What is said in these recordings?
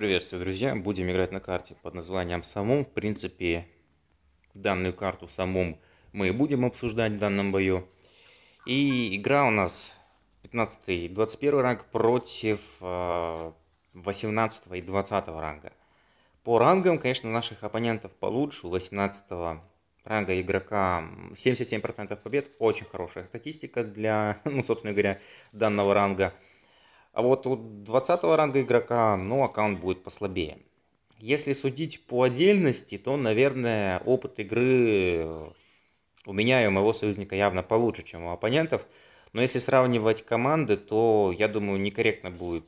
Приветствую, друзья! Будем играть на карте под названием Самум. В принципе, данную карту Самум мы и будем обсуждать в данном бою. И игра у нас 15 и 21 ранг против 18 э, и 20 ранга. По рангам, конечно, наших оппонентов получше. У 18 ранга игрока 77% побед. Очень хорошая статистика для, ну, собственно говоря, данного ранга. А вот у 20 ранга игрока, ну, аккаунт будет послабее. Если судить по отдельности, то, наверное, опыт игры э, у меня и у моего союзника явно получше, чем у оппонентов. Но если сравнивать команды, то, я думаю, некорректно будет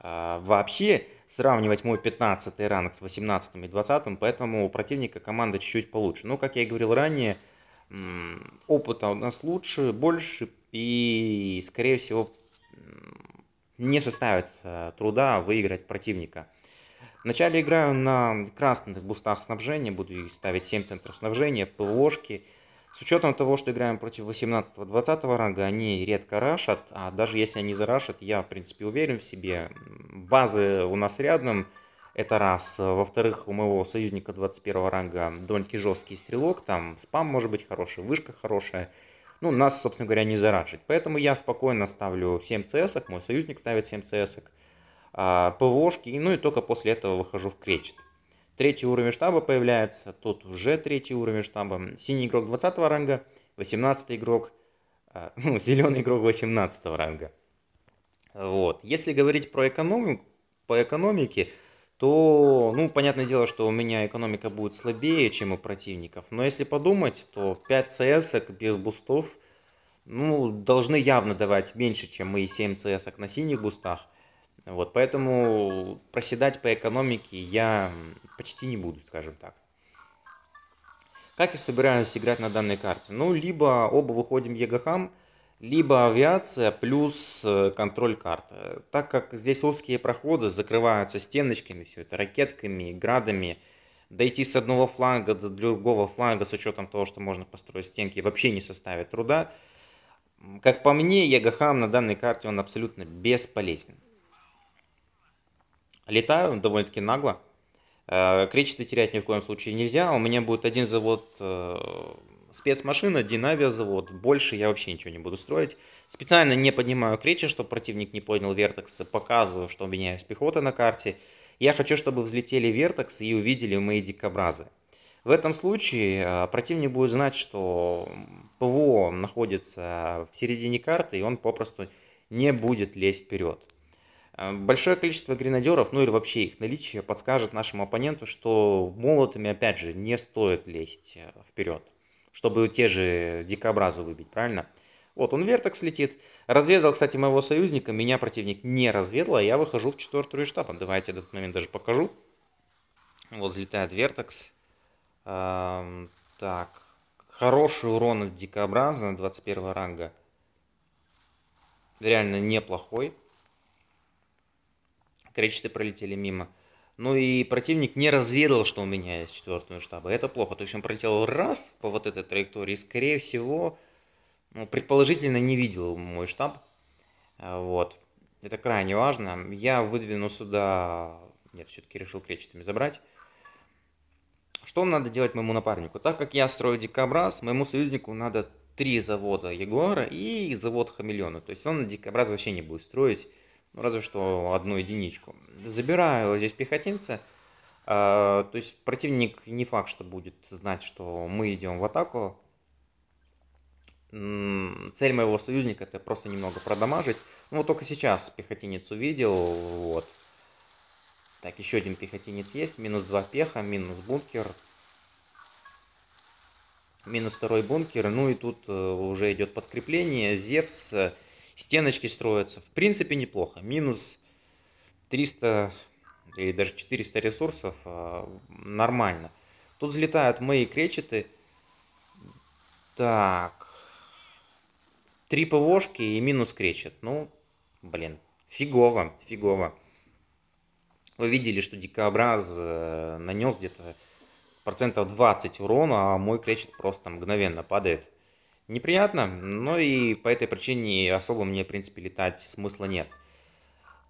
а, вообще сравнивать мой 15 ранг с 18 и 20, поэтому у противника команда чуть-чуть получше. Но, ну, как я и говорил ранее, опыта у нас лучше, больше и, скорее всего, не составит э, труда выиграть противника. Вначале играю на красных бустах снабжения, буду ставить 7 центров снабжения, ПВОшки. С учетом того, что играем против 18-20 ранга, они редко рашат, а даже если они зарашат, я в принципе уверен в себе. Базы у нас рядом, это раз. Во-вторых, у моего союзника 21 ранга довольно-таки жесткий стрелок, там спам может быть хороший, вышка хорошая ну, нас, собственно говоря, не заражить. Поэтому я спокойно ставлю 7 CS, мой союзник ставит 7 CS, а, ПВОшки, ну и только после этого выхожу в кречет. Третий уровень штаба появляется, тут уже третий уровень штаба. Синий игрок 20 ранга, 18 игрок, а, ну, зеленый игрок 18 ранга. Вот. Если говорить про экономику, по экономике, то, ну, понятное дело, что у меня экономика будет слабее, чем у противников. Но если подумать, то 5 CS без бустов, ну, должны явно давать меньше, чем мои 7 CS на синих бустах. Вот, поэтому проседать по экономике я почти не буду, скажем так. Как я собираюсь играть на данной карте? Ну, либо оба выходим ЕГХам, либо авиация плюс э, контроль карты. Так как здесь узкие проходы закрываются стеночками, все это ракетками, градами, дойти с одного фланга до другого фланга с учетом того, что можно построить стенки, вообще не составит труда. Как по мне, Ягахам на данной карте он абсолютно бесполезен. Летаю довольно-таки нагло. Э, кречеты терять ни в коем случае нельзя. У меня будет один завод э, спецмашина, Динавия завод, Больше я вообще ничего не буду строить. Специально не поднимаю кречи, чтобы противник не понял вертексы. Показываю, что у меня есть пехота на карте. Я хочу, чтобы взлетели вертексы и увидели мои дикобразы. В этом случае э, противник будет знать, что ПВО находится в середине карты, и он попросту не будет лезть вперед. Э, большое количество гренадеров, ну или вообще их наличие, подскажет нашему оппоненту, что молотами, опять же, не стоит лезть э, вперед чтобы те же дикобразы выбить, правильно? Вот он вертекс летит. Разведал, кстати, моего союзника, меня противник не разведал, а я выхожу в четвертую штаб. Давайте этот момент даже покажу. Вот взлетает вертекс. Эм, так, хороший урон от дикобраза 21 ранга. Реально неплохой. Кречеты пролетели мимо. Ну и противник не разведал, что у меня есть четвертый штаба. Это плохо. То есть он пролетел раз по вот этой траектории. скорее всего, ну, предположительно не видел мой штаб. А, вот. Это крайне важно. Я выдвинул сюда... Нет, все-таки решил кречетами забрать. Что надо делать моему напарнику? Так как я строю дикобраз, моему союзнику надо три завода Ягуара и завод Хамелеона. То есть он дикобраз вообще не будет строить. Ну, разве что одну единичку. Забираю здесь пехотинца, а, то есть противник не факт, что будет знать, что мы идем в атаку. Цель моего союзника это просто немного продамажить. Ну вот только сейчас пехотинец увидел, вот. Так, еще один пехотинец есть, минус два пеха, минус бункер. Минус второй бункер, ну и тут э, уже идет подкрепление, Зевс... Э, Стеночки строятся. В принципе, неплохо. Минус 300 или даже 400 ресурсов а, нормально. Тут взлетают мои кречеты. Так. Три ПВОшки и минус кречет. Ну, блин, фигово, фигово. Вы видели, что дикобраз э, нанес где-то процентов 20 урона, а мой кречет просто мгновенно падает неприятно, но и по этой причине особо мне, в принципе, летать смысла нет.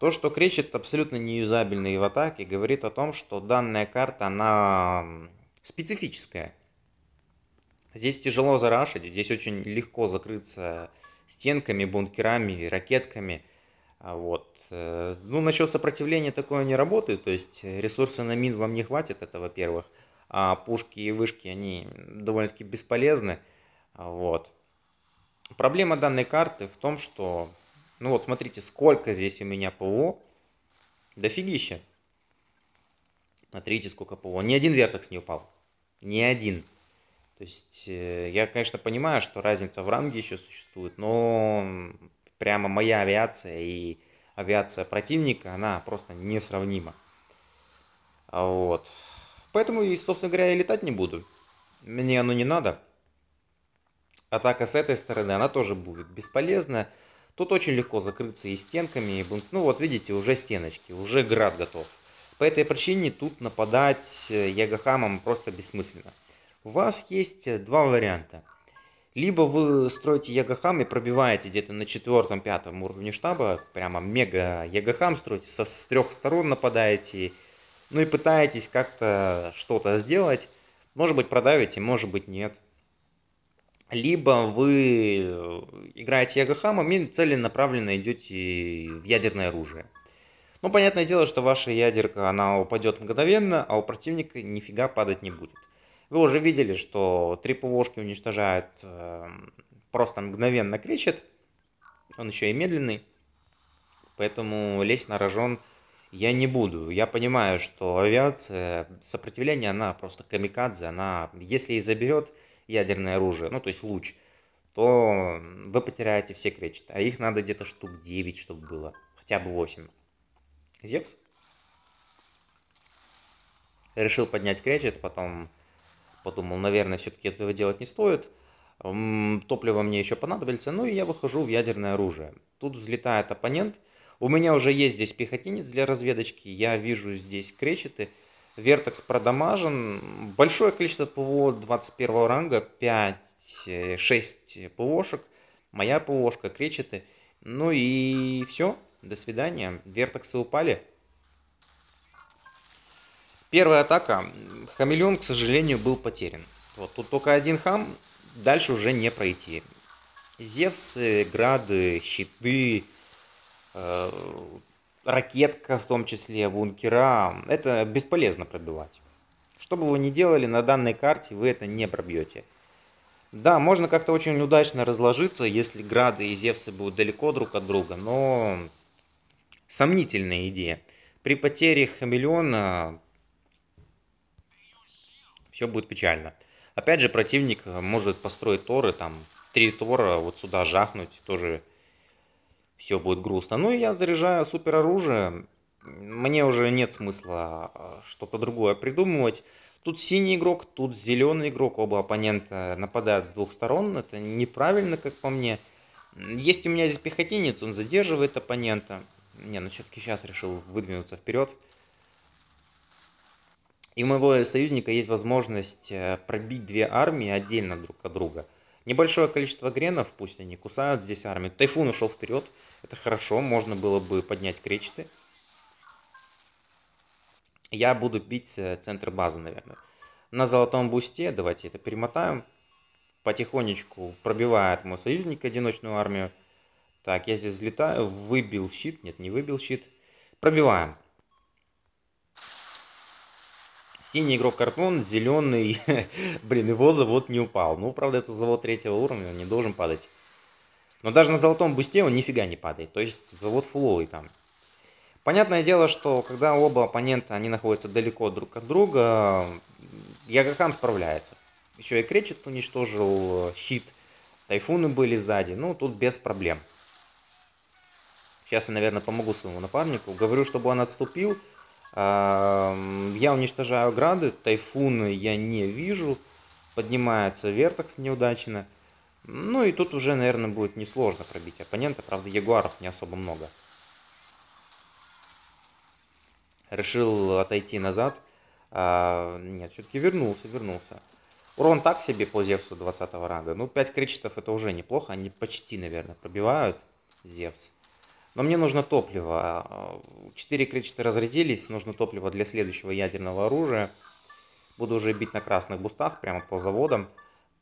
То, что кречет абсолютно неюзабельный в атаке, говорит о том, что данная карта, она специфическая. Здесь тяжело зарашить, здесь очень легко закрыться стенками, бункерами, ракетками. А вот. Э, ну, насчет сопротивления такое не работает, то есть ресурсы на мин вам не хватит, это во-первых. А пушки и вышки, они довольно-таки бесполезны. Вот. Проблема данной карты в том, что... Ну вот, смотрите, сколько здесь у меня ПО. Дофигища. Смотрите, сколько ПО. Ни один вертекс не упал. Ни один. То есть, э, я, конечно, понимаю, что разница в ранге еще существует, но прямо моя авиация и авиация противника, она просто несравнима. А вот. Поэтому, собственно говоря, я летать не буду. Мне оно не надо атака с этой стороны, она тоже будет бесполезна. Тут очень легко закрыться и стенками, и бунт. Ну вот видите, уже стеночки, уже град готов. По этой причине тут нападать э, ягохамом просто бессмысленно. У вас есть э, два варианта. Либо вы строите ягохам и пробиваете где-то на четвертом-пятом уровне штаба, прямо мега ягахам строите, со, с трех сторон нападаете, ну и пытаетесь как-то что-то сделать. Может быть продавите, может быть нет либо вы э, играете Ягохамом и целенаправленно идете в ядерное оружие. Ну, понятное дело, что ваша ядерка, она упадет мгновенно, а у противника нифига падать не будет. Вы уже видели, что три ПВОшки уничтожают э, просто мгновенно кричит. Он еще и медленный. Поэтому лезть на рожон я не буду. Я понимаю, что авиация, сопротивление, она просто камикадзе. Она, если и заберет, ядерное оружие, ну то есть луч, то вы потеряете все кречеты, А их надо где-то штук 9, чтобы было. Хотя бы 8. Зевс решил поднять кречет, потом подумал, наверное, все-таки этого делать не стоит. Топливо мне еще понадобится, ну и я выхожу в ядерное оружие. Тут взлетает оппонент. У меня уже есть здесь пехотинец для разведочки, я вижу здесь кречеты – Вертекс продамажен. Большое количество ПВО 21 ранга, 5-6 ПВОшек. Моя ПВОшка, кречеты. Ну и все. До свидания. Вертексы упали. Первая атака. Хамелеон, к сожалению, был потерян. Вот тут только один хам. Дальше уже не пройти. Зевсы, грады, щиты, э, ракетка в том числе, бункера, это бесполезно пробивать. Что бы вы ни делали на данной карте, вы это не пробьете. Да, можно как-то очень удачно разложиться, если грады и зевсы будут далеко друг от друга, но сомнительная идея. При потере хамелеона все будет печально. Опять же, противник может построить торы, там, три тора вот сюда жахнуть, тоже все будет грустно. Ну и я заряжаю супероружие. Мне уже нет смысла а, что-то другое придумывать. Тут синий игрок, тут зеленый игрок. Оба оппонента нападают с двух сторон. Это неправильно, как по мне. Есть у меня здесь пехотинец, он задерживает оппонента. Не, ну все-таки сейчас решил выдвинуться вперед. И у моего союзника есть возможность э, пробить две армии отдельно друг от друга. Небольшое количество гренов, пусть они кусают здесь армию. Тайфун ушел вперед. Это хорошо, можно было бы поднять кречеты. Я буду бить э, центр базы, наверное. На золотом бусте, давайте это перемотаем, потихонечку пробивает мой союзник одиночную армию. Так, я здесь взлетаю, выбил щит, нет, не выбил щит. Пробиваем. Синий игрок картон, зеленый, блин, его завод не упал. Ну, правда, это завод третьего уровня, он не должен падать. Но даже на золотом бусте он нифига не падает. То есть завод фуловый там. Понятное дело, что когда оба оппонента, они находятся далеко друг от друга, Ягахам справляется. Еще и Кречет уничтожил щит, тайфуны были сзади, ну тут без проблем. Сейчас я, наверное, помогу своему напарнику. Говорю, чтобы он отступил. Я уничтожаю грады, тайфуны я не вижу. Поднимается вертокс неудачно. Ну и тут уже, наверное, будет несложно пробить оппонента. Правда, ягуаров не особо много. Решил отойти назад. А, нет, все-таки вернулся, вернулся. Урон так себе по Зевсу 20 ранга. Ну, 5 кричетов это уже неплохо. Они почти, наверное, пробивают Зевс. Но мне нужно топливо. 4 кричета разрядились. Нужно топливо для следующего ядерного оружия. Буду уже бить на красных бустах, прямо по заводам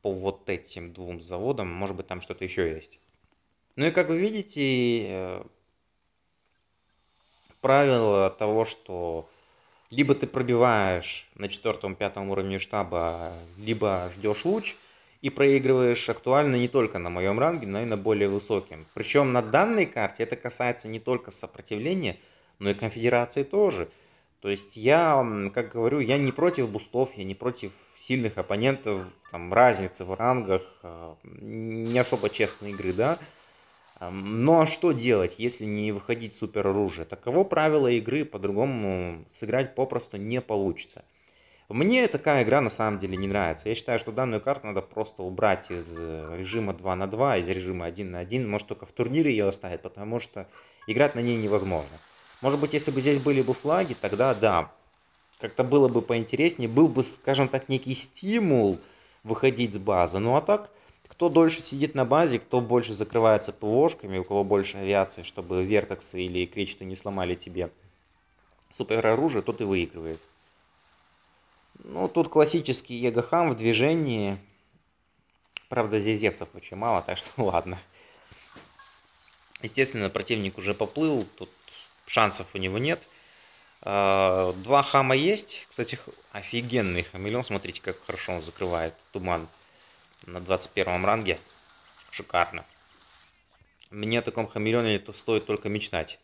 по вот этим двум заводам, может быть, там что-то еще есть. Ну и как вы видите, э, правило того, что либо ты пробиваешь на четвертом, пятом уровне штаба, либо ждешь луч и проигрываешь актуально не только на моем ранге, но и на более высоким. Причем на данной карте это касается не только сопротивления, но и конфедерации тоже. То есть я, как говорю, я не против бустов, я не против сильных оппонентов, там разницы в рангах, а, не особо честной игры, да. Но ну, а что делать, если не выходить супер оружие? Таково правило игры, по-другому сыграть попросту не получится. Мне такая игра на самом деле не нравится. Я считаю, что данную карту надо просто убрать из э, режима 2 на 2, из режима 1 на 1. Может только в турнире ее оставить, потому что играть на ней невозможно. Может быть, если бы здесь были бы флаги, тогда да, как-то было бы поинтереснее, был бы, скажем так, некий стимул выходить с базы. Ну а так, кто дольше сидит на базе, кто больше закрывается ПВОшками, у кого больше авиации, чтобы вертексы или кречеты не сломали тебе супероружие, тот и выигрывает. Ну, тут классический Егохам в движении. Правда, здесь очень мало, так что ладно. Естественно, противник уже поплыл, тут шансов у него нет. А, два хама есть. Кстати, офигенный хамелеон. Смотрите, как хорошо он закрывает туман на 21 ранге. Шикарно. Мне о таком хамелеоне -то стоит только мечтать.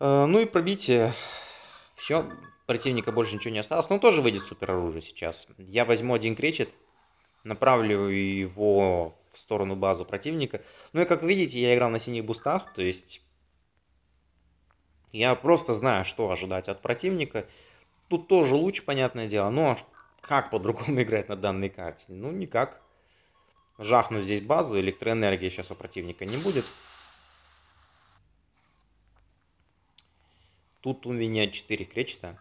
А, ну и пробитие. Все, противника больше ничего не осталось. Но тоже выйдет супер оружие сейчас. Я возьму один кречет, направлю его в сторону базы противника. Ну и как видите, я играл на синих бустах, то есть я просто знаю, что ожидать от противника. Тут тоже луч, понятное дело, но как по-другому играть на данной карте? Ну, никак. Жахну здесь базу, электроэнергии сейчас у противника не будет. Тут у меня 4 кречета.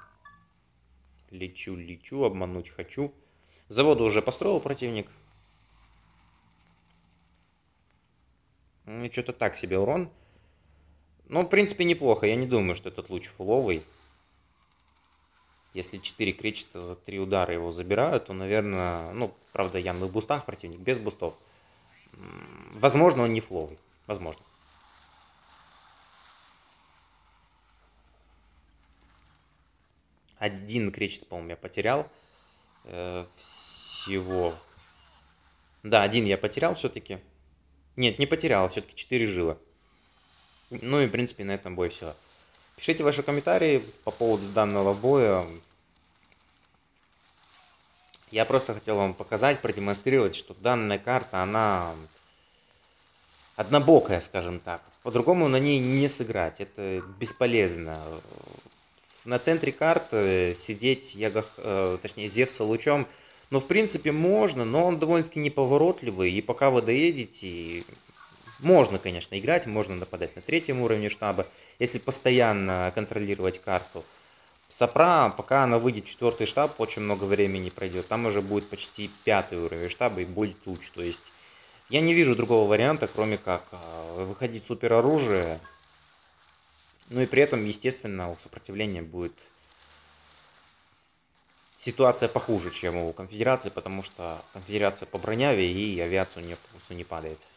Лечу, лечу, обмануть хочу. Заводы уже построил противник. Ну, что-то так себе урон. Ну, в принципе, неплохо. Я не думаю, что этот луч фуловый. Если 4 кречета за 3 удара его забирают, то, наверное... Ну, правда, я на бустах противник, без бустов. Возможно, он не фловый, Возможно. Один кречет, по-моему, я потерял. Э, всего. Да, один я потерял все-таки. Нет, не потерял, а все-таки 4 жила. Ну и, в принципе, на этом бой все. Пишите ваши комментарии по поводу данного боя. Я просто хотел вам показать, продемонстрировать, что данная карта, она однобокая, скажем так. По-другому на ней не сыграть, это бесполезно. На центре карты сидеть Ягах, э, точнее Зевса лучом, ну, в принципе, можно, но он довольно-таки неповоротливый, и пока вы доедете, можно, конечно, играть, можно нападать на третьем уровне штаба, если постоянно контролировать карту. Сапра, пока она выйдет четвертый штаб, очень много времени пройдет. Там уже будет почти пятый уровень штаба и будет туч. То есть я не вижу другого варианта, кроме как э, выходить супероружие. Ну и при этом, естественно, у сопротивления будет ситуация похуже, чем у конфедерации, потому что конфедерация по броняве и авиация у нее по не падает.